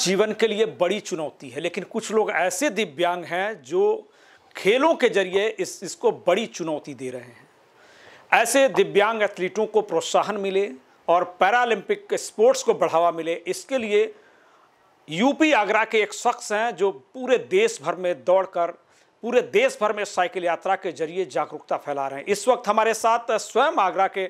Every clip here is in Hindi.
जीवन के लिए बड़ी चुनौती है लेकिन कुछ लोग ऐसे दिव्यांग हैं जो खेलों के जरिए इस इसको बड़ी चुनौती दे रहे हैं ऐसे दिव्यांग एथलीटों को प्रोत्साहन मिले और पैरालंपिक स्पोर्ट्स को बढ़ावा मिले इसके लिए यूपी आगरा के एक शख्स हैं जो पूरे देश भर में दौड़कर पूरे देश भर में साइकिल यात्रा के जरिए जागरूकता फैला रहे हैं इस वक्त हमारे साथ स्वयं आगरा के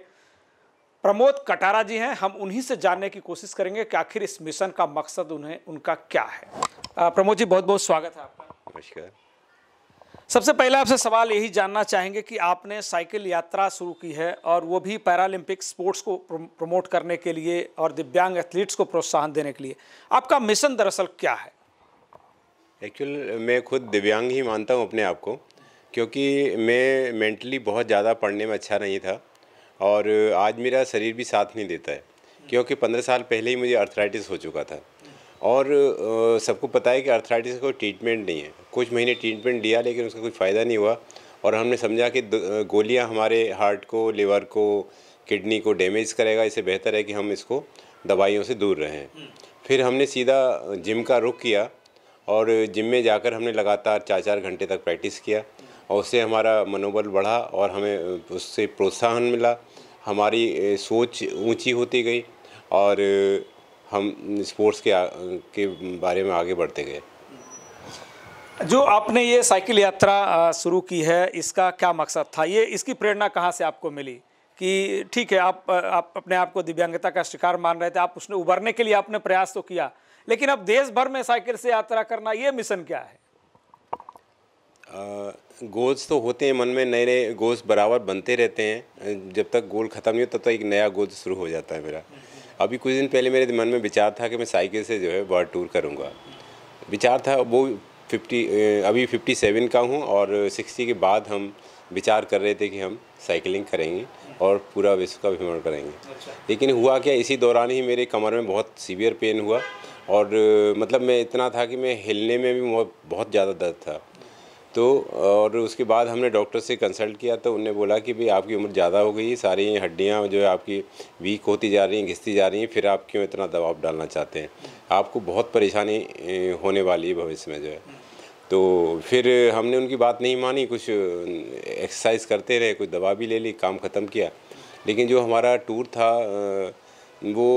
प्रमोद कटारा जी हैं हम उन्हीं से जानने की कोशिश करेंगे कि आखिर इस मिशन का मकसद उन्हें उनका क्या है प्रमोद जी बहुत बहुत स्वागत है आपका नमस्कार सबसे पहले आपसे सवाल यही जानना चाहेंगे कि आपने साइकिल यात्रा शुरू की है और वो भी पैरालंपिक स्पोर्ट्स को प्रमोट करने के लिए और दिव्यांग एथलीट्स को प्रोत्साहन देने के लिए आपका मिशन दरअसल क्या है एक्चुअल मैं खुद दिव्यांग ही मानता हूँ अपने आप को क्योंकि मैं मेंटली बहुत ज़्यादा पढ़ने में अच्छा नहीं था और आज मेरा शरीर भी साथ नहीं देता है क्योंकि पंद्रह साल पहले ही मुझे अर्थराइटिस हो चुका था और सबको पता है कि अर्थराइटिस का कोई ट्रीटमेंट नहीं है कुछ महीने ट्रीटमेंट लिया लेकिन उसका कोई फ़ायदा नहीं हुआ और हमने समझा कि गोलियां हमारे हार्ट को लिवर को किडनी को डैमेज करेगा इससे बेहतर है कि हम इसको दवाइयों से दूर रहें फिर हमने सीधा जिम का रुख किया और जिम में जाकर हमने लगातार चार चार घंटे तक प्रैक्टिस किया और उससे हमारा मनोबल बढ़ा और हमें उससे प्रोत्साहन मिला हमारी सोच ऊंची होती गई और हम स्पोर्ट्स के के बारे में आगे बढ़ते गए जो आपने ये साइकिल यात्रा शुरू की है इसका क्या मकसद था ये इसकी प्रेरणा कहाँ से आपको मिली कि ठीक है आप आप अपने आप को दिव्यांगता का शिकार मान रहे थे आप उसने उभरने के लिए आपने प्रयास तो किया लेकिन अब देश भर में साइकिल से यात्रा करना ये मिशन क्या है गोल्स तो होते हैं मन में नए नए गोल्स बराबर बनते रहते हैं जब तक गोल ख़त्म नहीं होता तब तो तक एक नया गोल शुरू हो जाता है मेरा अभी कुछ दिन पहले मेरे मन में विचार था कि मैं साइकिल से जो है वर्ल्ड टूर करूँगा विचार था वो फिफ्टी अभी फिफ्टी सेवन का हूँ और सिक्सटी के बाद हम विचार कर रहे थे कि हम साइकिलिंग करेंगे और पूरा विश्व का भ्रमण करेंगे अच्छा। लेकिन हुआ क्या इसी दौरान ही मेरे कमर में बहुत सीवियर पेन हुआ और मतलब मैं इतना था कि मैं हिलने में भी बहुत ज़्यादा दर्द था तो और उसके बाद हमने डॉक्टर से कंसल्ट किया तो उन्हें बोला कि भाई आपकी उम्र ज़्यादा हो गई सारी हड्डियाँ जो है आपकी वीक होती जा रही हैं घिसती जा रही हैं फिर आप क्यों इतना दबाव डालना चाहते हैं आपको बहुत परेशानी होने वाली है भविष्य में जो है तो फिर हमने उनकी बात नहीं मानी कुछ एक्सरसाइज करते रहे कुछ दवा भी ले ली काम ख़त्म किया लेकिन जो हमारा टूर था वो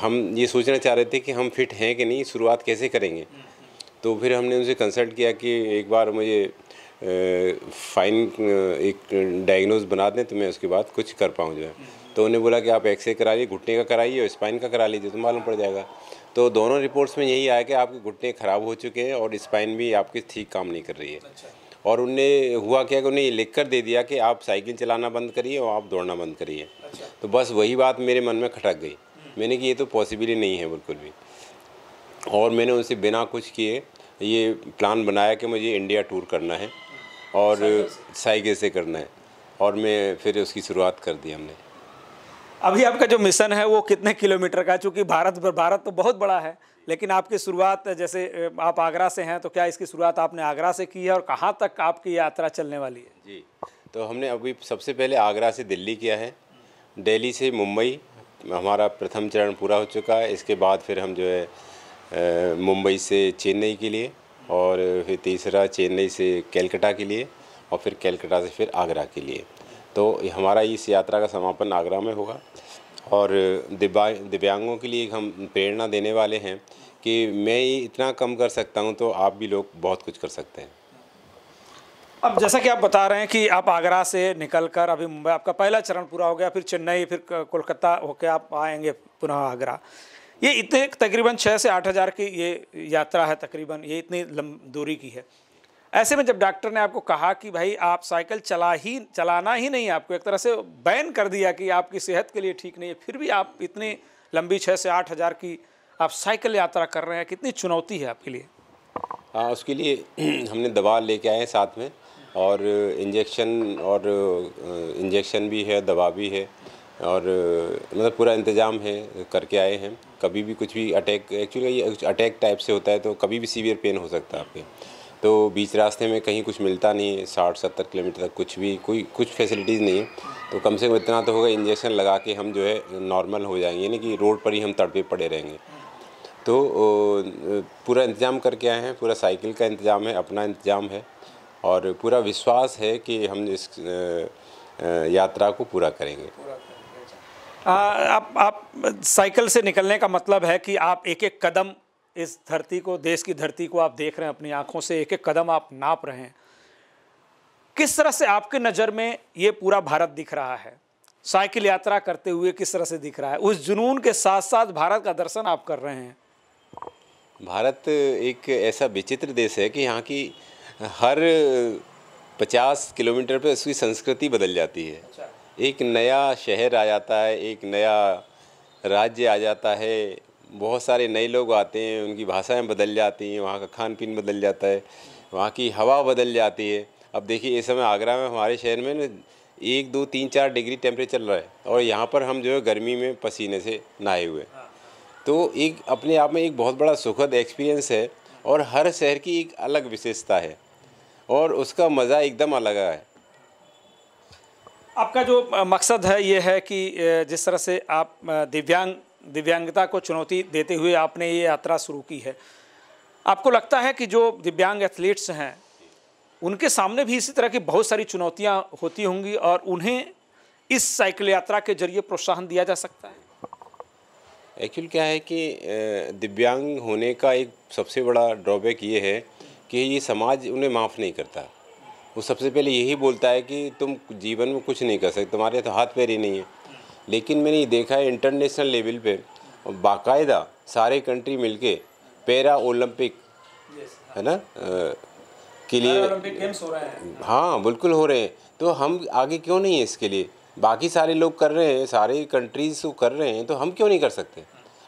हम ये सोचना चाह रहे थे कि हम फिट हैं कि नहीं शुरुआत कैसे करेंगे तो फिर हमने उनसे कंसल्ट किया कि एक बार मुझे फाइन एक डायग्नोज बना दें तो मैं उसके बाद कुछ कर पाऊँ जो है तो उन्हें बोला कि आप एक्सरे कराइए घुटने का कराइए और स्पाइन का करा लीजिए तो मालूम पड़ जाएगा तो दोनों रिपोर्ट्स में यही आया कि आपके घुटने ख़राब हो चुके हैं और स्पाइन भी आपकी ठीक काम नहीं कर रही है अच्छा। और उनने हुआ क्या कि उन्हें लिख कर दे दिया कि आप साइकिल चलाना बंद करिए और आप दौड़ना बंद करिए अच्छा। तो बस वही बात मेरे मन में खटक गई मैंने कि ये तो पॉसिबल ही नहीं है बिल्कुल भी और मैंने उनसे बिना कुछ किए ये प्लान बनाया कि मुझे इंडिया टूर करना है और साइकिल से करना है और मैं फिर उसकी शुरुआत कर दी हमने अभी आपका जो मिशन है वो कितने किलोमीटर का चूँकि भारत भारत तो बहुत बड़ा है लेकिन आपकी शुरुआत जैसे आप आगरा से हैं तो क्या इसकी शुरुआत आपने आगरा से की है और कहाँ तक आपकी यात्रा चलने वाली है जी तो हमने अभी सबसे पहले आगरा से दिल्ली किया है दिल्ली से मुंबई हमारा प्रथम चरण पूरा हो चुका है इसके बाद फिर हम जो है मुंबई से चेन्नई के लिए और फिर तीसरा चेन्नई से कैलकटा के लिए और फिर कैलकटा से फिर आगरा के लिए तो हमारा इस यात्रा का समापन आगरा में होगा और दिव्या दिव्यांगों के लिए हम प्रेरणा देने वाले हैं कि मैं इतना कम कर सकता हूं तो आप भी लोग बहुत कुछ कर सकते हैं अब जैसा कि आप बता रहे हैं कि आप आगरा से निकलकर अभी मुंबई आपका पहला चरण पूरा हो गया फिर चेन्नई फिर कोलकाता होकर आप आएंगे पुनः आगरा ये इतने तकरीबन छः से आठ हज़ार की ये यात्रा है तकरीबन ये इतनी दूरी की है ऐसे में जब डॉक्टर ने आपको कहा कि भाई आप साइकिल चला ही चलाना ही नहीं आपको एक तरह से बैन कर दिया कि आपकी सेहत के लिए ठीक नहीं है फिर भी आप इतनी लंबी छः से आठ हज़ार की आप साइकिल यात्रा कर रहे हैं कितनी चुनौती है आपके लिए हाँ उसके लिए हमने दवा लेके आए हैं साथ में और इंजेक्शन और इंजेक्शन भी है दवा भी है और मतलब पूरा इंतज़ाम है करके आए हैं कभी भी कुछ भी अटैक एक्चुअली ये अटैक टाइप से होता है तो कभी भी सीवियर पेन हो सकता है आपके तो बीच रास्ते में कहीं कुछ मिलता नहीं है साठ सत्तर किलोमीटर तक कुछ भी कोई कुछ फैसिलिटीज़ नहीं है तो कम से कम इतना तो होगा इंजेक्शन लगा के हम जो है नॉर्मल हो जाएंगे यानी कि रोड पर ही हम तड़पे पड़े रहेंगे तो पूरा इंतज़ाम करके आए हैं पूरा साइकिल का इंतज़ाम है अपना इंतज़ाम है और पूरा विश्वास है कि हम इस यात्रा को पूरा करेंगे आप आप साइकिल से निकलने का मतलब है कि आप एक एक कदम इस धरती को देश की धरती को आप देख रहे हैं अपनी आंखों से एक एक कदम आप नाप रहे हैं किस तरह से आपके नज़र में ये पूरा भारत दिख रहा है साइकिल यात्रा करते हुए किस तरह से दिख रहा है उस जुनून के साथ साथ भारत का दर्शन आप कर रहे हैं भारत एक ऐसा विचित्र देश है कि यहाँ की हर पचास किलोमीटर पर उसकी संस्कृति बदल जाती है अच्छा। एक नया शहर आ जाता है एक नया राज्य आ जाता है बहुत सारे नए लोग आते हैं उनकी भाषाएं बदल जाती हैं वहाँ का खान पीन बदल जाता है वहाँ की हवा बदल जाती है अब देखिए इस समय आगरा में हमारे शहर में एक दो तीन चार डिग्री टेम्परेचर रहा है और यहाँ पर हम जो है गर्मी में पसीने से नहाए हुए तो एक अपने आप में एक बहुत बड़ा सुखद एक्सपीरियंस है और हर शहर की एक अलग विशेषता है और उसका मज़ा एकदम अलग है आपका जो मकसद है ये है कि जिस तरह से आप दिव्यांग दिव्यांगता को चुनौती देते हुए आपने ये यात्रा शुरू की है आपको लगता है कि जो दिव्यांग एथलीट्स हैं उनके सामने भी इसी तरह की बहुत सारी चुनौतियाँ होती होंगी और उन्हें इस साइकिल यात्रा के जरिए प्रोत्साहन दिया जा सकता है एक्चुअल क्या है कि दिव्यांग होने का एक सबसे बड़ा ड्रॉबैक ये है कि ये समाज उन्हें माफ़ नहीं करता वो सबसे पहले यही बोलता है कि तुम जीवन में कुछ नहीं कर सकते तुम्हारे तो हाथ पैर ही नहीं है लेकिन मैंने ये देखा है इंटरनेशनल लेवल पे बाकायदा सारे कंट्री मिलके पैरा ओलंपिक हाँ। है ना के लिए हाँ बिल्कुल हो रहे हैं तो हम आगे क्यों नहीं है इसके लिए बाकी सारे लोग कर रहे हैं सारे कंट्रीज़ को कर रहे हैं तो हम क्यों नहीं कर सकते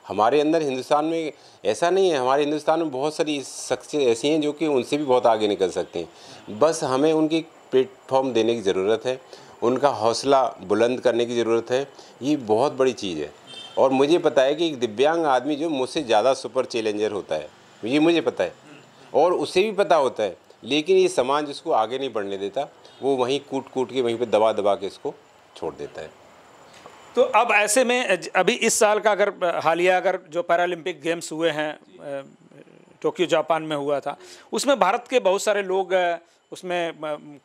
हमारे अंदर हिंदुस्तान में ऐसा नहीं है हमारे हिंदुस्तान में बहुत सारी शख्सियत ऐसी हैं जो कि उनसे भी बहुत आगे निकल सकते हैं बस हमें उनकी प्लेटफॉर्म देने की ज़रूरत है उनका हौसला बुलंद करने की ज़रूरत है ये बहुत बड़ी चीज़ है और मुझे पता है कि एक दिव्यांग आदमी जो मुझसे ज़्यादा सुपर चैलेंजर होता है ये मुझे पता है और उसे भी पता होता है लेकिन ये समाज उसको आगे नहीं बढ़ने देता वो वहीं कूट कूट के वहीं पर दबा दबा के इसको छोड़ देता है तो अब ऐसे में अभी इस साल का अगर हालिया अगर जो पैरालंपिक गेम्स हुए हैं टोक्यो जापान में हुआ था उसमें भारत के बहुत सारे लोग उसमें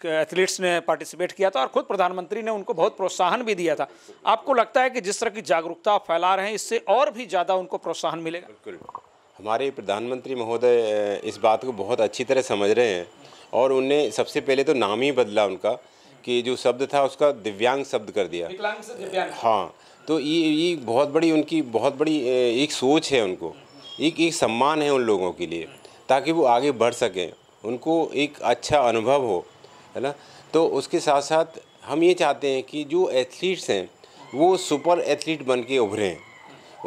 एथलीट्स ने पार्टिसिपेट किया था और खुद प्रधानमंत्री ने उनको बहुत प्रोत्साहन भी दिया था आपको लगता है कि जिस तरह की जागरूकता फैला रहे हैं इससे और भी ज़्यादा उनको प्रोत्साहन मिलेगा बिल्कुल हमारे प्रधानमंत्री महोदय इस बात को बहुत अच्छी तरह समझ रहे हैं और उन्हें सबसे पहले तो नाम ही बदला उनका कि जो शब्द था उसका दिव्यांग शब्द कर दिया हाँ तो ये ये बहुत बड़ी उनकी बहुत बड़ी एक सोच है उनको एक एक सम्मान है उन लोगों के लिए ताकि वो आगे बढ़ सकें उनको एक अच्छा अनुभव हो है ना तो उसके साथ साथ हम ये चाहते हैं कि जो एथलीट्स हैं वो सुपर एथलीट बन के उभरें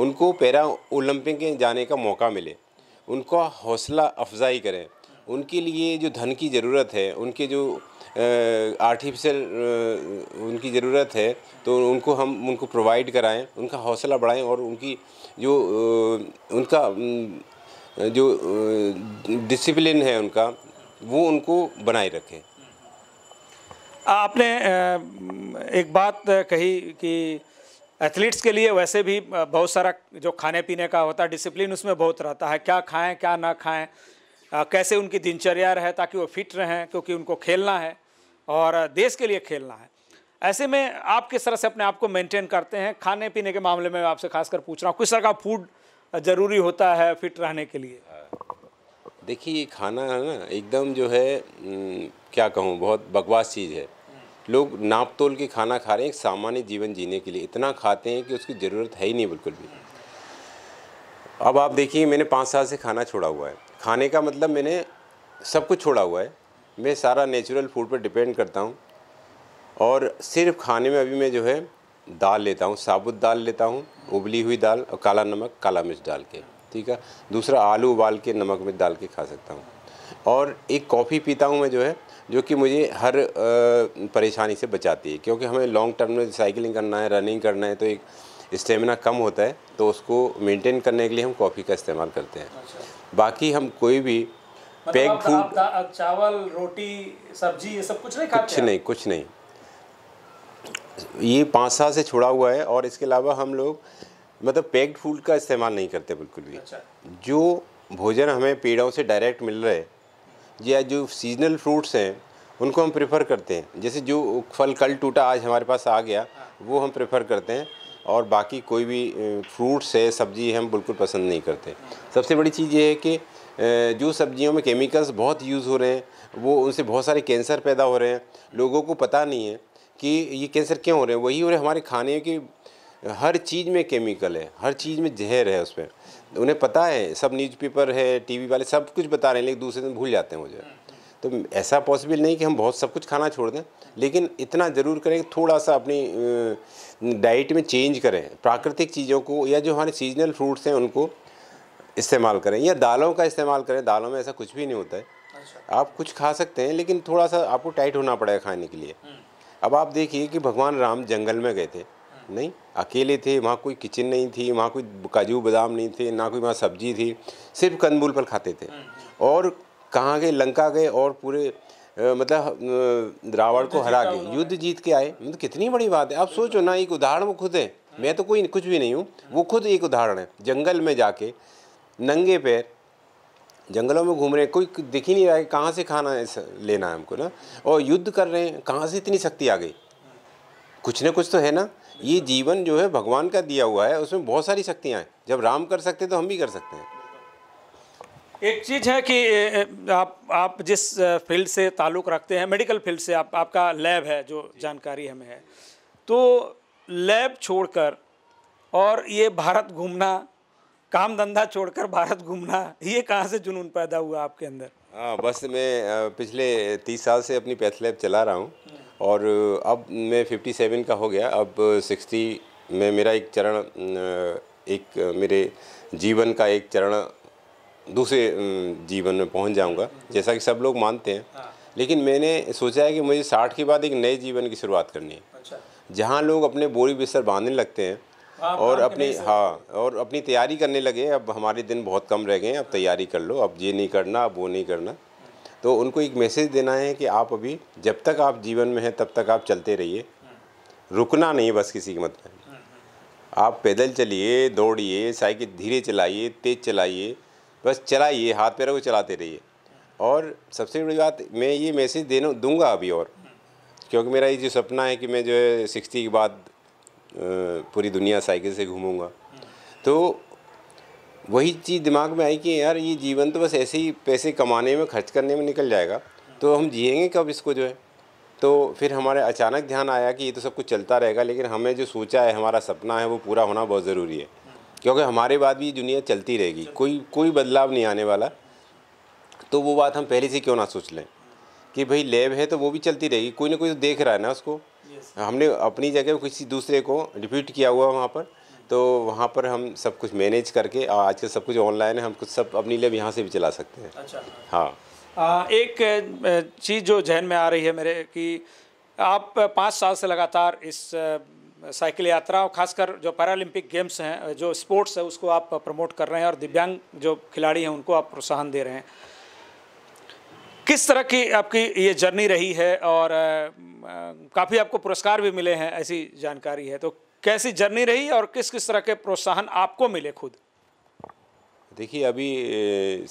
उनको पैरा ओलंपिक के जाने का मौका मिले उनका हौसला अफजाई करें उनके लिए जो धन की ज़रूरत है उनके जो आर्टिफिशियल उनकी ज़रूरत है तो उनको हम उनको प्रोवाइड कराएं उनका हौसला बढ़ाएं और उनकी जो उनका जो डिसिप्लिन है उनका वो उनको बनाए रखें आपने एक बात कही कि एथलीट्स के लिए वैसे भी बहुत सारा जो खाने पीने का होता है डिसिप्लिन उसमें बहुत रहता है क्या खाएं क्या ना खाएं कैसे उनकी दिनचर्या रहे ताकि वो फिट रहें क्योंकि उनको खेलना है और देश के लिए खेलना है ऐसे में आप किस तरह से अपने आप को मेंटेन करते हैं खाने पीने के मामले में आपसे खासकर पूछ रहा हूँ किस तरह का फूड ज़रूरी होता है फिट रहने के लिए देखिए खाना है ना एकदम जो है क्या कहूँ बहुत बकवास चीज़ है लोग नाप तोल के खाना खा रहे हैं सामान्य जीवन जीने के लिए इतना खाते हैं कि उसकी ज़रूरत है ही नहीं बिल्कुल भी अब आप देखिए मैंने पाँच साल से खाना छोड़ा हुआ है खाने का मतलब मैंने सब कुछ छोड़ा हुआ है मैं सारा नेचुरल फूड पर डिपेंड करता हूँ और सिर्फ खाने में अभी मैं जो है दाल लेता हूँ साबुत दाल लेता हूँ उबली हुई दाल और काला नमक काला मिर्च डाल के ठीक है दूसरा आलू उबाल के नमक मिर्च डाल के खा सकता हूँ और एक कॉफ़ी पीता हूँ मैं जो है जो कि मुझे हर परेशानी से बचाती है क्योंकि हमें लॉन्ग टर्म में साइकिलिंग करना है रनिंग करना है तो एक स्टेमिना कम होता है तो उसको मेंटेन करने के लिए हम कॉफ़ी का इस्तेमाल करते हैं अच्छा। बाकी हम कोई भी मतलब पैक फूड चावल रोटी सब्जी ये सब कुछ नहीं खाते कुछ नहीं कुछ नहीं ये पाँच साल से छुड़ा हुआ है और इसके अलावा हम लोग मतलब पैक्ड फूड का इस्तेमाल नहीं करते बिल्कुल भी अच्छा। जो भोजन हमें पेड़ों से डायरेक्ट मिल रहे या जो सीजनल फ्रूट्स हैं उनको हम प्रेफर करते हैं जैसे जो फल कल टूटा आज हमारे पास आ गया वो हम प्रेफर करते हैं और बाकी कोई भी फ्रूट्स है सब्जी हम बिल्कुल पसंद नहीं करते सबसे बड़ी चीज़ ये है कि जो सब्जियों में केमिकल्स बहुत यूज़ हो रहे हैं वो उनसे बहुत सारे कैंसर पैदा हो रहे हैं लोगों को पता नहीं है कि ये कैंसर क्यों हो रहे हैं वही हो रहे हमारे खाने की हर चीज़ में केमिकल है हर चीज़ में जहर है उसमें उन्हें पता है सब न्यूज़पेपर है टीवी वाले सब कुछ बता रहे हैं लेकिन दूसरे दिन भूल जाते हैं मुझे तो ऐसा पॉसिबल नहीं कि हम बहुत सब कुछ खाना छोड़ दें लेकिन इतना ज़रूर करें कि थोड़ा सा अपनी डाइट में चेंज करें प्राकृतिक चीज़ों को या जो हमारे सीजनल फ्रूट्स हैं उनको इस्तेमाल करें या दालों का इस्तेमाल करें दालों में ऐसा कुछ भी नहीं होता है अच्छा। आप कुछ खा सकते हैं लेकिन थोड़ा सा आपको टाइट होना पड़ेगा खाने के लिए हम्म। अब आप देखिए कि भगवान राम जंगल में गए थे हम्म। नहीं अकेले थे वहाँ कोई किचन नहीं थी वहाँ कोई काजू बादाम नहीं थे ना कोई वहाँ सब्जी थी सिर्फ कंदमूल पर खाते थे हम्म, और कहाँ गए लंका गए और पूरे मतलब रावण को हरा गए युद्ध जीत के आए मतलब कितनी बड़ी बात है आप सोचो ना एक उदाहरण वो खुद है मैं तो कोई कुछ भी नहीं हूँ वो खुद एक उदाहरण है जंगल में जाके नंगे पैर जंगलों में घूम रहे हैं कोई दिख ही नहीं रहा है कहाँ से खाना लेना है हमको ना और युद्ध कर रहे हैं कहाँ से इतनी शक्ति आ गई कुछ ना कुछ तो है ना ये जीवन जो है भगवान का दिया हुआ है उसमें बहुत सारी शक्तियाँ हैं जब राम कर सकते तो हम भी कर सकते हैं एक चीज़ है कि आप आप जिस फील्ड से ताल्लुक़ रखते हैं मेडिकल फील्ड से आप आपका लैब है जो जानकारी हमें है तो लैब छोड़कर और ये भारत घूमना काम धंधा छोड़कर भारत घूमना ये कहाँ से जुनून पैदा हुआ आपके अंदर हाँ बस मैं पिछले तीस साल से अपनी पैथ लैब चला रहा हूँ और अब मैं फिफ्टी सेवन का हो गया अब सिक्सटी में मेरा एक चरण एक मेरे जीवन का एक चरण दूसरे जीवन में पहुँच जाऊँगा जैसा कि सब लोग मानते हैं हाँ। लेकिन मैंने सोचा है कि मुझे साठ के बाद एक नए जीवन की शुरुआत करनी है अच्छा। जहाँ लोग अपने बोरी बिस्तर बांधने लगते हैं और अपनी हाँ और अपनी तैयारी करने लगे अब हमारे दिन बहुत कम रह गए हैं अब तैयारी कर लो अब ये नहीं करना अब वो नहीं करना तो उनको एक मैसेज देना है कि आप अभी जब तक आप जीवन में हैं तब तक आप चलते रहिए रुकना नहीं बस किसी मत मतलब आप पैदल चलिए दौड़िए साइकिल धीरे चलाइए तेज़ चलाइए बस चलाइए हाथ पैरों को चलाते रहिए और सबसे बड़ी बात मैं ये मैसेज देना दूंगा अभी और क्योंकि मेरा ये जो सपना है कि मैं जो है सिक्सटी के बाद पूरी दुनिया साइकिल से घूमूंगा तो वही चीज़ दिमाग में आई कि यार ये जीवन तो बस ऐसे ही पैसे कमाने में खर्च करने में निकल जाएगा तो हम जिएंगे कब इसको जो है तो फिर हमारे अचानक ध्यान आया कि ये तो सब कुछ चलता रहेगा लेकिन हमें जो सोचा है हमारा सपना है वो पूरा होना बहुत ज़रूरी है क्योंकि हमारे बाद भी दुनिया चलती रहेगी कोई कोई बदलाव नहीं आने वाला तो वो बात हम पहले से क्यों ना सोच लें कि भाई लैब है तो वो भी चलती रहेगी कोई ना कोई तो देख रहा है ना उसको हमने अपनी जगह किसी दूसरे को डिप्यूट किया हुआ वहाँ पर तो वहाँ पर हम सब कुछ मैनेज करके आज कल सब कुछ ऑनलाइन है हम कुछ सब अपनी लैब यहाँ से भी चला सकते हैं अच्छा हाँ एक चीज़ जो जहन में आ रही है मेरे कि आप पाँच साल से लगातार इस साइकिल यात्रा और खासकर जो पैरालंपिक गेम्स हैं जो स्पोर्ट्स है उसको आप प्रमोट कर रहे हैं और दिव्यांग जो खिलाड़ी हैं उनको आप प्रोत्साहन दे रहे हैं किस तरह की आपकी ये जर्नी रही है और काफ़ी आपको पुरस्कार भी मिले हैं ऐसी जानकारी है तो कैसी जर्नी रही और किस किस तरह के प्रोत्साहन आपको मिले खुद देखिए अभी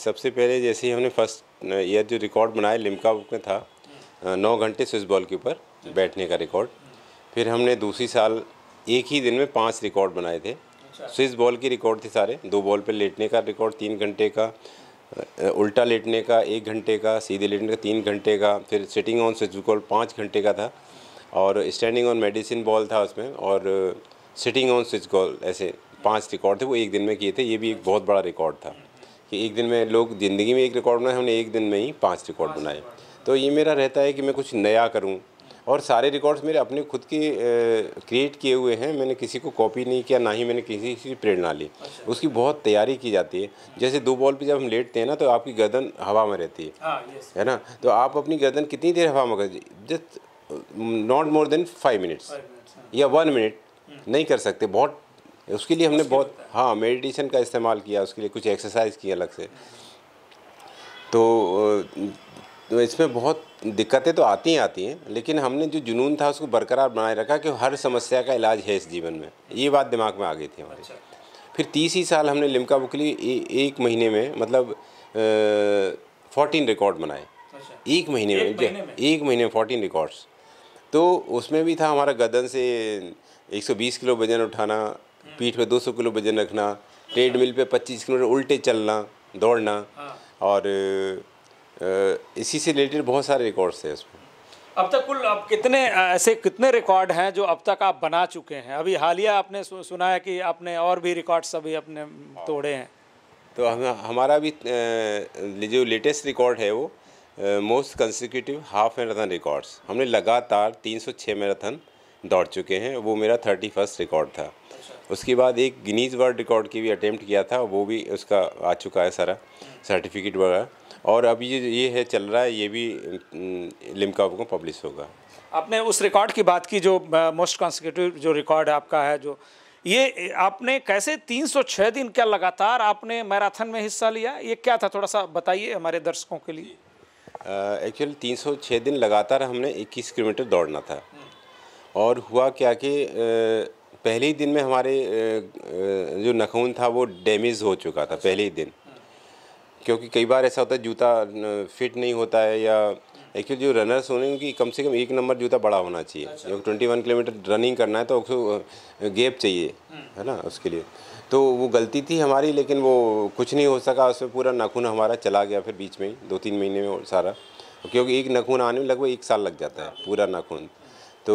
सबसे पहले जैसे हमने फर्स्ट ईयर जो रिकॉर्ड बनाया लिमका बुक में था नौ घंटे स्विच बॉल के ऊपर बैठने का रिकॉर्ड फिर हमने दूसरी साल एक ही दिन में पांच रिकॉर्ड बनाए थे अच्छा। स्विच बॉल के रिकॉर्ड थे सारे दो बॉल पर लेटने का रिकॉर्ड तीन घंटे का उल्टा लेटने का एक घंटे का सीधे लेटने का तीन घंटे का फिर सिटिंग ऑन कॉल पाँच घंटे का था और स्टैंडिंग ऑन मेडिसिन बॉल था उसमें और सिटिंग ऑन स्विच कॉल ऐसे पांच रिकॉर्ड थे वो एक दिन में किए थे ये भी एक बहुत बड़ा रिकॉर्ड था कि एक दिन में लोग ज़िंदगी में एक रिकॉर्ड बनाए हमने एक दिन में ही पाँच रिकॉर्ड बनाए तो ये मेरा रहता है कि मैं कुछ नया करूँ और सारे रिकॉर्ड्स मेरे अपने खुद के क्रिएट किए हुए हैं मैंने किसी को कॉपी नहीं किया ना ही मैंने किसी की प्रेरणा ली अच्छा। उसकी बहुत तैयारी की जाती है जैसे दो बॉल पे जब हम लेटते हैं ना तो आपकी गर्दन हवा में रहती है हाँ, है ना तो आप अपनी गर्दन कितनी देर हवा में कर just not more than five minutes या वन मिनट हम्म। नहीं कर सकते बहुत उसके लिए हमने बहुत हाँ मेडिटेशन का इस्तेमाल किया उसके लिए कुछ एक्सरसाइज की अलग से तो तो इसमें बहुत दिक्कतें तो आती ही आती हैं लेकिन हमने जो जुनून था उसको बरकरार बनाए रखा कि हर समस्या का इलाज है इस जीवन में ये बात दिमाग में आ गई थी हमारी अच्छा। फिर तीस ही साल हमने लिमका बुकली एक महीने में मतलब फोर्टीन रिकॉर्ड बनाए अच्छा। एक महीने में, में एक महीने में फोर्टीन रिकॉर्ड्स तो उसमें भी था हमारा गदन से 120 किलो वजन उठाना हम्म। पीठ पे 200 किलो वजन रखना ट्रेडमिल पे 25 किलोमीटर उल्टे चलना दौड़ना हाँ। और इसी से रिलेटेड बहुत सारे रिकॉर्ड्स हैं इसमें अब तक कुल अब कितने ऐसे कितने रिकॉर्ड हैं जो अब तक आप बना चुके हैं अभी हालिया आपने सुना है कि आपने और भी रिकॉर्ड्स अभी अपने तोड़े हैं तो हम हमारा भी जो लेटेस्ट रिकॉर्ड है वो most consecutive half marathon records हमने लगातार 306 मैराथन दौड़ चुके हैं वो मेरा थर्टी फर्स्ट रिकॉर्ड था उसके बाद एक गिनीज वर्ल्ड रिकॉर्ड की भी अटैम्प्ट किया था वो भी उसका आ चुका है सारा सर्टिफिकेट वगैरह और अब ये ये है चल रहा है ये भी लिमका को पब्लिश होगा आपने उस रिकॉर्ड की बात की जो मोस्ट कॉन्सिक्यूटिव जो रिकॉर्ड आपका है जो ये आपने कैसे 306 दिन क्या लगातार आपने मैराथन में हिस्सा लिया ये क्या था थोड़ा सा बताइए हमारे दर्शकों के लिए एक्चुअली तीन सौ छः दिन लगातार हमने इक्कीस किलोमीटर दौड़ना था और हुआ क्या कि पहले ही दिन में हमारे जो नखून था वो डैमेज हो चुका था पहले ही दिन क्योंकि कई बार ऐसा होता है जूता फिट नहीं होता है या एक्चुअली जो रनर्स होने की कम से कम एक नंबर जूता बड़ा होना चाहिए जो ट्वेंटी वन किलोमीटर रनिंग करना है तो उसको गेप चाहिए हम्म। है ना उसके लिए तो वो गलती थी हमारी लेकिन वो कुछ नहीं हो सका उसमें पूरा नाखून हमारा चला गया फिर बीच में ही दो तीन महीने में सारा क्योंकि एक नाखून आने में लगभग एक साल लग जाता है हाँ। पूरा नाखून तो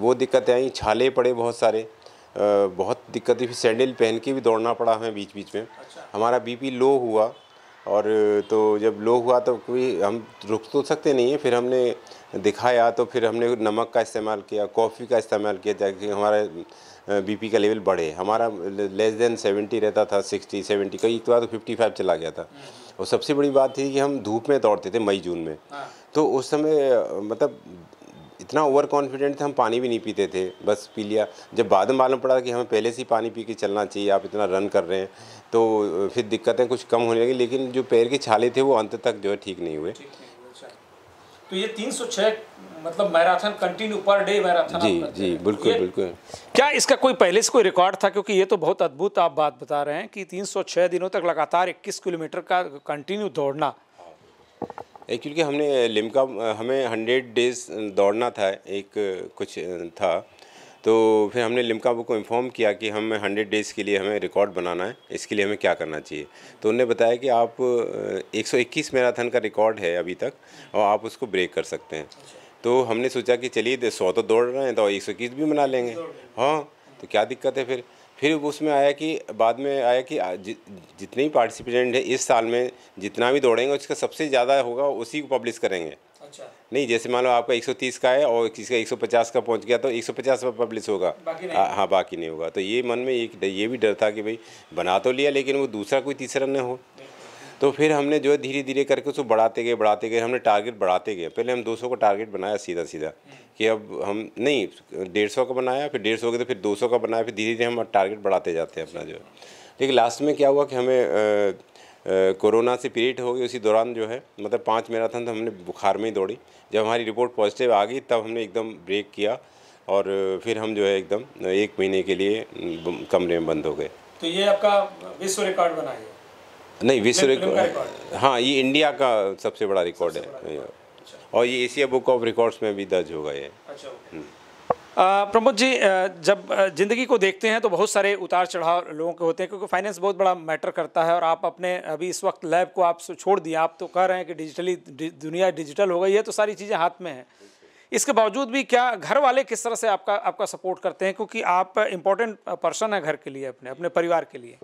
वो दिक्कतें आई छाले पड़े बहुत सारे बहुत दिक्कत थी फिर सैंडल पहन के भी दौड़ना पड़ा हमें बीच बीच में अच्छा। हमारा बी लो हुआ और तो जब लो हुआ तो कोई हम रुक तो सकते नहीं है फिर हमने दिखाया तो फिर हमने नमक का इस्तेमाल किया कॉफ़ी का इस्तेमाल किया ताकि हमारा बीपी का लेवल बढ़े हमारा लेस देन सेवेंटी रहता था सिक्सटी सेवेंटी कई तो तो फिफ्टी फाइव चला गया था और सबसे बड़ी बात थी कि हम धूप में दौड़ते थे मई जून में हाँ। तो उस समय मतलब इतना ओवर कॉन्फिडेंट थे हम पानी भी नहीं पीते थे बस पी लिया जब बाद में मालूम पड़ा कि हमें पहले से ही पानी पी के चलना चाहिए आप इतना रन कर रहे हैं तो फिर दिक्कतें कुछ कम होने लगी लेकिन जो पैर के छाले थे वो अंत तक जो है ठीक नहीं हुए अच्छा। तो ये 306 मतलब marathon continue per day marathon जी जी बिल्कुल बिल्कुल क्या इसका कोई पहले से कोई रिकॉर्ड था क्योंकि ये तो बहुत अद्भुत आप बात बता रहे हैं कि 306 दिनों तक लगातार 21 किलोमीटर का कंटिन्यू दौड़ना एक्चुअली हमने लिमका हमें हंड्रेड डेज़ दौड़ना था एक कुछ था तो फिर हमने लिमका को इन्फॉर्म किया कि हम हंड्रेड डेज़ के लिए हमें रिकॉर्ड बनाना है इसके लिए हमें क्या करना चाहिए तो उन्होंने बताया कि आप 121 मैराथन का रिकॉर्ड है अभी तक और आप उसको ब्रेक कर सकते हैं तो हमने सोचा कि चलिए सौ तो दौड़ रहे हैं तो एक सौ इक्कीस भी बना लेंगे हाँ तो क्या दिक्कत है फिर फिर उसमें आया कि बाद में आया कि जितने भी पार्टिसिपेंट हैं इस साल में जितना भी दौड़ेंगे उसका सबसे ज़्यादा होगा उसी को पब्लिश करेंगे अच्छा नहीं जैसे मान लो आपका 130 का है और किसी का 150 का पहुंच गया तो 150 पर पब्लिश होगा बाकी हाँ बाकी नहीं होगा तो ये मन में एक ये भी डर था कि भाई बना तो लिया लेकिन वो दूसरा कोई तीसरा न हो तो फिर हमने जो है धीरे धीरे करके उसको बढ़ाते गए बढ़ाते गए हमने टारगेट बढ़ाते गए पहले हम 200 का टारगेट बनाया सीधा सीधा कि अब हम नहीं डेढ़ सौ का बनाया फिर डेढ़ सौ के तो फिर दो सौ का बनाया फिर धीरे धीरे हम टारगेट बढ़ाते जाते हैं अपना जो लेकिन लास्ट में क्या हुआ कि हमें कोरोना से पीरियड हो गई उसी दौरान जो है मतलब पाँच मैराथन तो हमने बुखार में ही दौड़ी जब हमारी रिपोर्ट पॉजिटिव आ गई तब हमने एकदम ब्रेक किया और फिर हम जो है एकदम एक महीने के लिए कमरे में बंद हो गए तो ये आपका विश्व रिकॉर्ड बनाया नहीं विश्व रिकॉर्ड हाँ ये इंडिया का सबसे बड़ा रिकॉर्ड है और ये एशिया बुक ऑफ रिकॉर्ड्स में भी दर्ज होगा ये अच्छा, हम्म। प्रमोद जी जब ज़िंदगी को देखते हैं तो बहुत सारे उतार चढ़ाव लोगों के होते हैं क्योंकि फाइनेंस बहुत बड़ा मैटर करता है और आप अपने अभी इस वक्त लैब को आप छोड़ दिया आप तो कह रहे हैं कि डिजिटली दुनिया डिजिटल हो गई है तो सारी चीज़ें हाथ में हैं इसके बावजूद भी क्या घर वाले किस तरह से आपका आपका सपोर्ट करते हैं क्योंकि आप इम्पोर्टेंट पर्सन हैं घर के लिए अपने अपने परिवार के लिए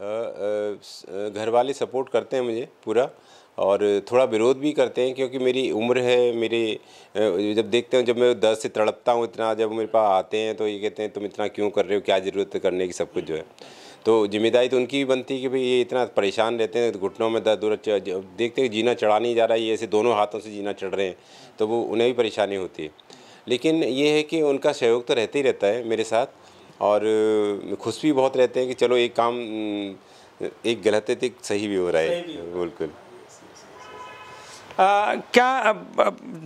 घर वाले सपोर्ट करते हैं मुझे पूरा और थोड़ा विरोध भी करते हैं क्योंकि मेरी उम्र है मेरे जब देखते हैं जब मैं दस से तड़पता हूँ इतना जब मेरे पास आते हैं तो ये कहते हैं तुम इतना क्यों कर रहे हो क्या ज़रूरत है करने की सब कुछ जो है तो जिम्मेदारी तो उनकी भी बनती है कि भाई ये इतना परेशान रहते हैं घुटनों में दर्द उर्द देखते हैं जीना चढ़ा नहीं जा रहा है ये ऐसे दोनों हाथों से जीना चढ़ रहे हैं तो वो उन्हें भी परेशानी होती है लेकिन ये है कि उनका सहयोग तो रहता ही रहता है मेरे साथ और खुश भी बहुत रहते हैं कि चलो एक काम एक गलत है तो सही भी हो रहा है बिल्कुल आ, क्या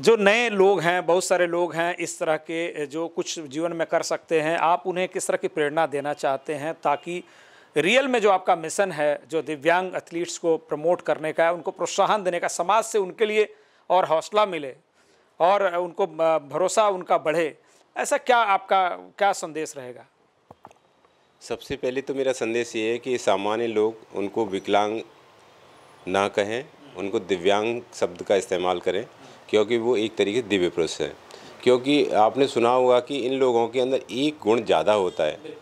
जो नए लोग हैं बहुत सारे लोग हैं इस तरह के जो कुछ जीवन में कर सकते हैं आप उन्हें किस तरह की प्रेरणा देना चाहते हैं ताकि रियल में जो आपका मिशन है जो दिव्यांग एथलीट्स को प्रमोट करने का है उनको प्रोत्साहन देने का समाज से उनके लिए और हौसला मिले और उनको भरोसा उनका बढ़े ऐसा क्या आपका क्या संदेश रहेगा सबसे पहले तो मेरा संदेश ये है कि सामान्य लोग उनको विकलांग ना कहें उनको दिव्यांग शब्द का इस्तेमाल करें क्योंकि वो एक तरीके दिव्य पुरुष है क्योंकि आपने सुना होगा कि इन लोगों के अंदर एक गुण ज़्यादा होता है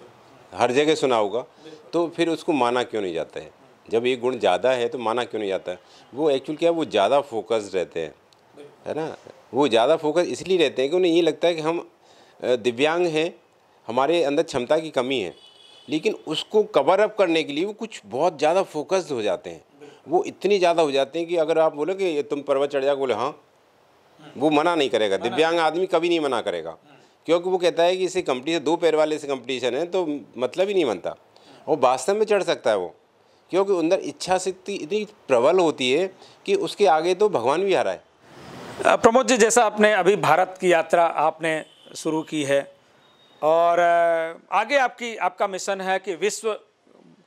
हर जगह सुना होगा तो फिर उसको माना क्यों नहीं जाता है जब एक गुण ज़्यादा है तो माना क्यों नहीं जाता है वो एक्चुअल क्या वो ज़्यादा फोकस रहते हैं है ना वो ज़्यादा फोकस इसलिए रहते हैं कि उन्हें ये लगता है कि हम दिव्यांग हैं हमारे अंदर क्षमता की कमी है लेकिन उसको कवर अप करने के लिए वो कुछ बहुत ज़्यादा फोकस्ड हो जाते हैं वो इतनी ज़्यादा हो जाते हैं कि अगर आप बोले कि तुम पर्वत चढ़ जाओ बोले हाँ वो मना नहीं करेगा दिव्यांग आदमी कभी नहीं मना करेगा क्योंकि वो कहता है कि इसे कंपटीशन दो पैर वाले से कंपटीशन है तो मतलब ही नहीं बनता और वास्तव में चढ़ सकता है वो क्योंकि अंदर इच्छा शक्ति इतनी प्रबल होती है कि उसके आगे तो भगवान भी आ रहा है प्रमोद जी जैसा आपने अभी भारत की यात्रा आपने शुरू की है और आगे आपकी आपका मिशन है कि विश्व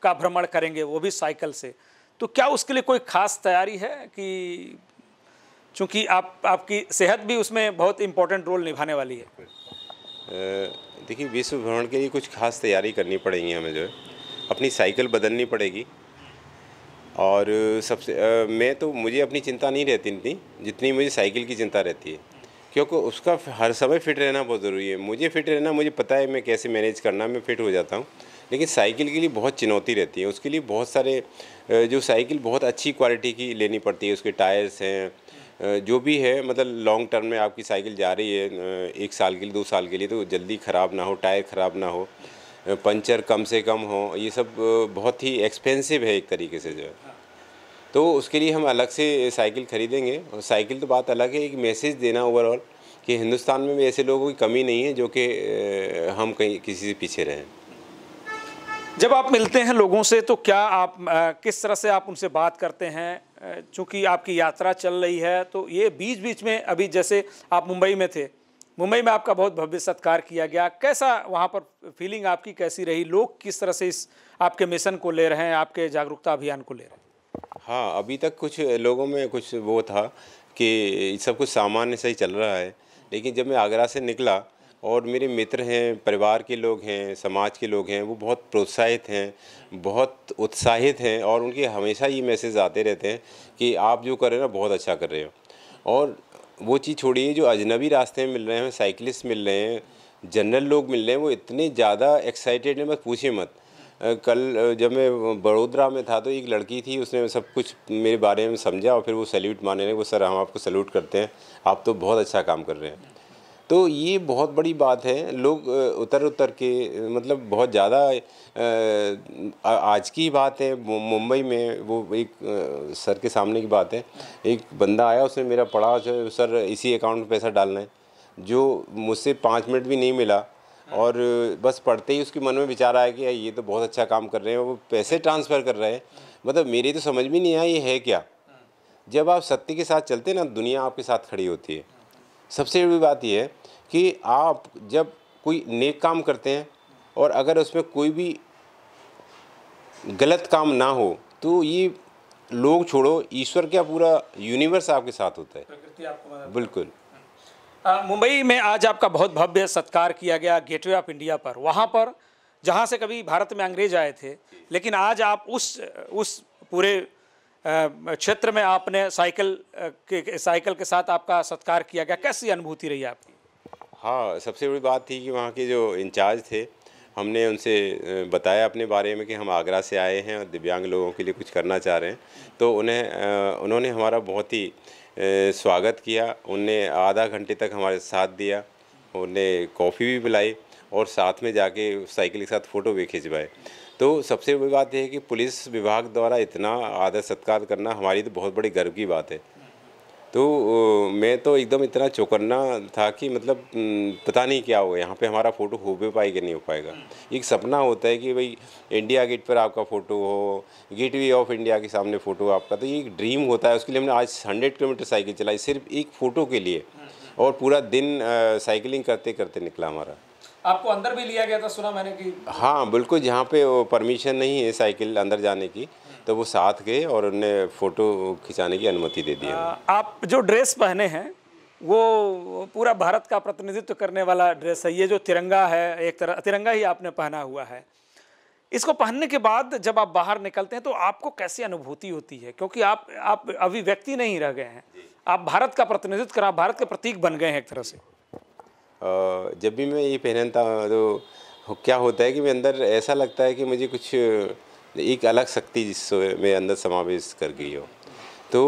का भ्रमण करेंगे वो भी साइकिल से तो क्या उसके लिए कोई खास तैयारी है कि चूँकि आप आपकी सेहत भी उसमें बहुत इम्पोर्टेंट रोल निभाने वाली है देखिए विश्व भ्रमण के लिए कुछ खास तैयारी करनी पड़ेगी हमें जो है अपनी साइकिल बदलनी पड़ेगी और सबसे मैं तो मुझे अपनी चिंता नहीं रहती इतनी जितनी मुझे साइकिल की चिंता रहती है क्योंकि उसका हर समय फिट रहना बहुत ज़रूरी है मुझे फिट रहना मुझे पता है मैं कैसे मैनेज करना मैं फिट हो जाता हूँ लेकिन साइकिल के लिए बहुत चुनौती रहती है उसके लिए बहुत सारे जो साइकिल बहुत अच्छी क्वालिटी की लेनी पड़ती है उसके टायर्स हैं जो भी है मतलब लॉन्ग टर्म में आपकी साइकिल जा रही है एक साल के लिए दो साल के लिए तो जल्दी ख़राब ना हो टायर ख़राब ना हो पंचर कम से कम हो ये सब बहुत ही एक्सपेंसिव है एक तरीके से जो है तो उसके लिए हम अलग से साइकिल ख़रीदेंगे और साइकिल तो बात अलग है एक मैसेज देना ओवरऑल कि हिंदुस्तान में भी ऐसे लोगों की कमी नहीं है जो कि हम कहीं किसी से पीछे रहें जब आप मिलते हैं लोगों से तो क्या आप आ, किस तरह से आप उनसे बात करते हैं चूँकि आपकी यात्रा चल रही है तो ये बीच बीच में अभी जैसे आप मुंबई में थे मुंबई में आपका बहुत भव्य सत्कार किया गया कैसा वहाँ पर फीलिंग आपकी कैसी रही लोग किस तरह से इस आपके मिशन को ले रहे हैं आपके जागरूकता अभियान को ले रहे हैं हाँ अभी तक कुछ लोगों में कुछ वो था कि सब कुछ सामान्य सही चल रहा है लेकिन जब मैं आगरा से निकला और मेरे मित्र हैं परिवार के लोग हैं समाज के लोग हैं वो बहुत प्रोत्साहित हैं बहुत उत्साहित हैं और उनके हमेशा ये मैसेज आते रहते हैं कि आप जो कर रहे हो ना बहुत अच्छा कर रहे हो और वो चीज़ छोड़िए जो अजनबी रास्ते में मिल रहे हैं साइकिलिस्ट मिल रहे हैं जनरल लोग मिल रहे हैं वो इतने ज़्यादा एक्साइटेड हैं बस पूछिए मत कल जब मैं बड़ोदरा में था तो एक लड़की थी उसने सब कुछ मेरे बारे में समझा और फिर वो सैल्यूट माने लगे वो सर हम आपको सैल्यूट करते हैं आप तो बहुत अच्छा काम कर रहे हैं तो ये बहुत बड़ी बात है लोग उतर उतर के मतलब बहुत ज़्यादा आज की बात है मुंबई में वो एक सर के सामने की बात है एक बंदा आया उसने मेरा पढ़ा सर इसी अकाउंट में पैसा डालना है जो मुझसे पाँच मिनट भी नहीं मिला और बस पढ़ते ही उसके मन में विचार आया कि ये तो बहुत अच्छा काम कर रहे हैं वो पैसे ट्रांसफ़र कर रहे हैं मतलब मेरी तो समझ में नहीं आया ये है क्या जब आप सत्य के साथ चलते ना दुनिया आपके साथ खड़ी होती है सबसे बड़ी बात यह है कि आप जब कोई नेक काम करते हैं और अगर उसमें कोई भी गलत काम ना हो तो ये लोग छोड़ो ईश्वर का पूरा यूनिवर्स आपके साथ होता है बिल्कुल मुंबई में आज आपका बहुत भव्य सत्कार किया गया गेटवे ऑफ इंडिया पर वहाँ पर जहाँ से कभी भारत में अंग्रेज आए थे लेकिन आज आप उस उस पूरे क्षेत्र में आपने साइकिल के साइकिल के साथ आपका सत्कार किया गया कैसी अनुभूति रही आपकी हाँ सबसे बड़ी बात थी कि वहाँ के जो इंचार्ज थे हमने उनसे बताया अपने बारे में कि हम आगरा से आए हैं और दिव्यांग लोगों के लिए कुछ करना चाह रहे हैं तो उन्हें उन्होंने हमारा बहुत ही स्वागत किया उनने आधा घंटे तक हमारे साथ दिया उनने कॉफ़ी भी पिलाई और साथ में जाके साइकिल के साथ फ़ोटो भी खिंचवाए तो सबसे बड़ी बात यह है कि पुलिस विभाग द्वारा इतना आदर सत्कार करना हमारी तो बहुत बड़ी गर्व की बात है तो मैं तो एकदम इतना चौकन्ना था कि मतलब पता नहीं क्या होगा यहाँ पे हमारा फ़ोटो हो भी पाएगा नहीं हो पाएगा एक सपना होता है कि भाई इंडिया गेट पर आपका फ़ोटो हो गेट वे ऑफ इंडिया के सामने फ़ोटो आपका तो ये एक ड्रीम होता है उसके लिए हमने आज हंड्रेड किलोमीटर साइकिल चलाई सिर्फ एक फ़ोटो के लिए और पूरा दिन साइकिलिंग करते करते निकला हमारा आपको अंदर भी लिया गया था सुना मैंने कि हाँ बिल्कुल जहाँ पे परमिशन नहीं है साइकिल अंदर जाने की तो वो साथ गए और उनने फ़ोटो खिंचाने की अनुमति दे दी आप जो ड्रेस पहने हैं वो पूरा भारत का प्रतिनिधित्व करने वाला ड्रेस है ये जो तिरंगा है एक तरह तिरंगा ही आपने पहना हुआ है इसको पहनने के बाद जब आप बाहर निकलते हैं तो आपको कैसी अनुभूति होती है क्योंकि आप आप अभी व्यक्ति नहीं रह गए हैं आप भारत का प्रतिनिधित्व कर आप भारत के प्रतीक बन गए हैं एक तरह से जब भी मैं ये पहनता तो क्या होता है कि मैं अंदर ऐसा लगता है कि मुझे कुछ एक अलग शक्ति जिस में अंदर समावेश कर गई हो तो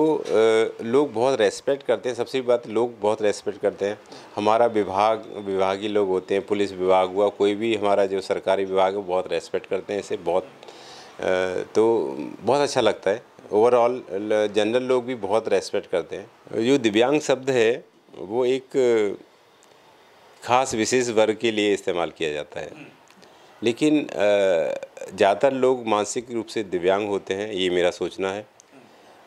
लोग बहुत रेस्पेक्ट करते हैं सबसे बात लोग बहुत रेस्पेक्ट करते हैं हमारा विभाग विभागीय लोग होते हैं पुलिस विभाग हुआ कोई भी हमारा जो सरकारी विभाग है बहुत रेस्पेक्ट करते हैं इसे बहुत तो बहुत अच्छा लगता है ओवरऑल जनरल लोग भी बहुत रेस्पेक्ट करते हैं जो दिव्यांग शब्द है वो एक ख़ास विशेष वर्ग के लिए इस्तेमाल किया जाता है लेकिन ज़्यादातर लोग मानसिक रूप से दिव्यांग होते हैं ये मेरा सोचना है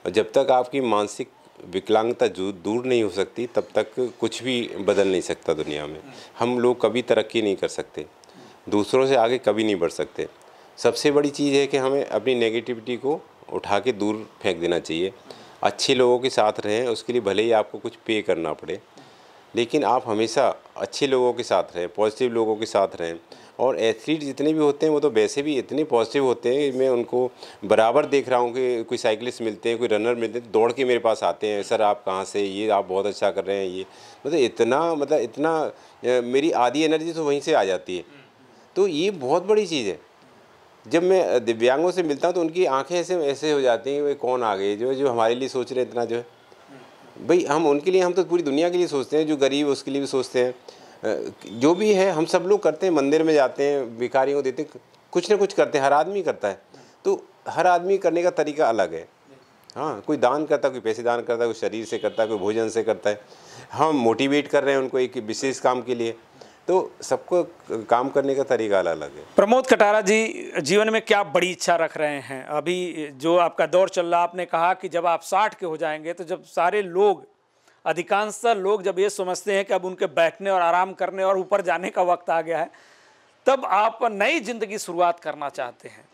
और जब तक आपकी मानसिक विकलांगता जो दूर नहीं हो सकती तब तक कुछ भी बदल नहीं सकता दुनिया में हम लोग कभी तरक्की नहीं कर सकते दूसरों से आगे कभी नहीं बढ़ सकते सबसे बड़ी चीज़ है कि हमें अपनी नेगेटिविटी को उठा के दूर फेंक देना चाहिए अच्छे लोगों के साथ रहें उसके लिए भले ही आपको कुछ पे करना पड़े लेकिन आप हमेशा अच्छे लोगों के साथ रहें पॉजिटिव लोगों के साथ रहें और एथलीट जितने भी होते हैं वो तो वैसे भी इतने पॉजिटिव होते हैं मैं उनको बराबर देख रहा हूँ कि कोई साइकिलिस्ट मिलते हैं कोई रनर मिलते हैं दौड़ के मेरे पास आते हैं सर आप कहाँ से ये आप बहुत अच्छा कर रहे हैं ये मतलब इतना मतलब इतना मेरी आधी एनर्जी तो वहीं से आ जाती है तो ये बहुत बड़ी चीज़ है जब मैं दिव्यांगों से मिलता हूँ तो उनकी आंखें ऐसे ऐसे हो जाती हैं भाई कौन आ गए जो जो हमारे लिए सोच रहे हैं इतना जो है भाई हम उनके लिए हम तो पूरी दुनिया के लिए सोचते हैं जो गरीब उसके लिए भी सोचते हैं जो भी है हम सब लोग करते हैं मंदिर में जाते हैं भिखारियों को देते हैं कुछ ना कुछ करते हैं हर आदमी करता है तो हर आदमी करने का तरीका अलग है हाँ कोई दान करता है कोई पैसे दान करता है कोई शरीर से करता है कोई भोजन से करता है हम मोटिवेट कर रहे हैं उनको एक विशेष काम के लिए तो सबको काम करने का तरीका अलग अलग है प्रमोद कटारा जी जीवन में क्या बड़ी इच्छा रख रहे हैं अभी जो आपका दौर चल रहा आपने कहा कि जब आप साठ के हो जाएंगे तो जब सारे लोग अधिकांशतः लोग जब ये समझते हैं कि अब उनके बैठने और आराम करने और ऊपर जाने का वक्त आ गया है तब आप नई जिंदगी शुरुआत करना चाहते हैं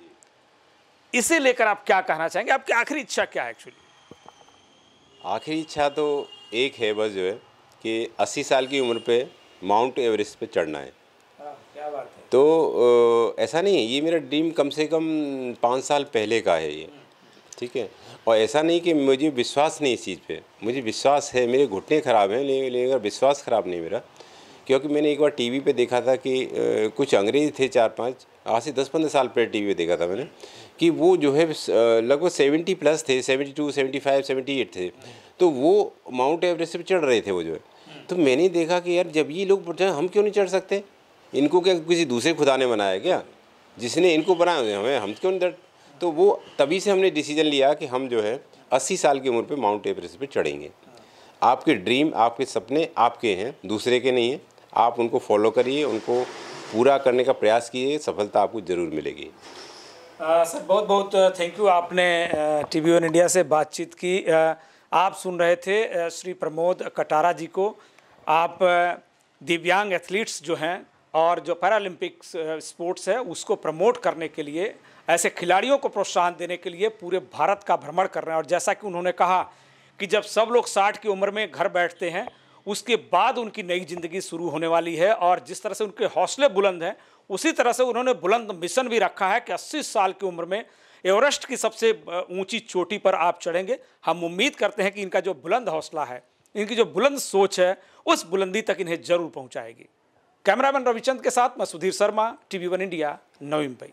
इसे लेकर आप क्या कहना चाहेंगे आपकी आखिरी इच्छा क्या है एक्चुअली आखिरी इच्छा तो एक है बस जो है कि अस्सी साल की उम्र पे माउंट एवरेस्ट पे चढ़ना है हाँ, तो ऐसा नहीं है ये मेरा ड्रीम कम से कम पाँच साल पहले का है ये ठीक है और ऐसा नहीं कि मुझे विश्वास नहीं इस चीज़ पे मुझे विश्वास है मेरे घुटने ख़राब हैं लेकिन विश्वास ख़राब नहीं मेरा क्योंकि मैंने एक बार टीवी पे देखा था कि कुछ अंग्रेज थे चार पांच आज से दस पंद्रह साल पहले टीवी पे देखा था मैंने कि वो जो है लगभग सेवेंटी प्लस थे seventy two seventy five seventy eight थे तो वो माउंट एवरेस्ट पर चढ़ रहे थे वो जो है तो मैंने देखा कि यार जब ये लोग हम क्यों नहीं चढ़ सकते इनको क्या किसी दूसरे खुदा ने बनाया क्या जिसने इनको बनाया हमें हम क्यों नहीं तो वो तभी से हमने डिसीजन लिया कि हम जो है अस्सी साल की उम्र पर माउंट एवरेस्ट पर चढ़ेंगे आपके ड्रीम आपके सपने आपके हैं दूसरे के नहीं हैं आप उनको फॉलो करिए उनको पूरा करने का प्रयास किए सफलता आपको ज़रूर मिलेगी आ, सर बहुत बहुत थैंक यू आपने टी वी वन इंडिया से बातचीत की आ, आप सुन रहे थे श्री प्रमोद कटारा जी को आप दिव्यांग एथलीट्स जो हैं और जो पैरालंपिक्स स्पोर्ट्स है उसको प्रमोट करने के लिए ऐसे खिलाड़ियों को प्रोत्साहन देने के लिए पूरे भारत का भ्रमण कर रहे हैं और जैसा कि उन्होंने कहा कि जब सब लोग साठ की उम्र में घर बैठते हैं उसके बाद उनकी नई जिंदगी शुरू होने वाली है और जिस तरह से उनके हौसले बुलंद हैं उसी तरह से उन्होंने बुलंद मिशन भी रखा है कि 80 साल की उम्र में एवरेस्ट की सबसे ऊंची चोटी पर आप चढ़ेंगे हम उम्मीद करते हैं कि इनका जो बुलंद हौसला है इनकी जो बुलंद सोच है उस बुलंदी तक इन्हें जरूर पहुंचाएगी कैमरामैन रविचंद के साथ मैं Sudhir Sharma TV one India Navi Mumbai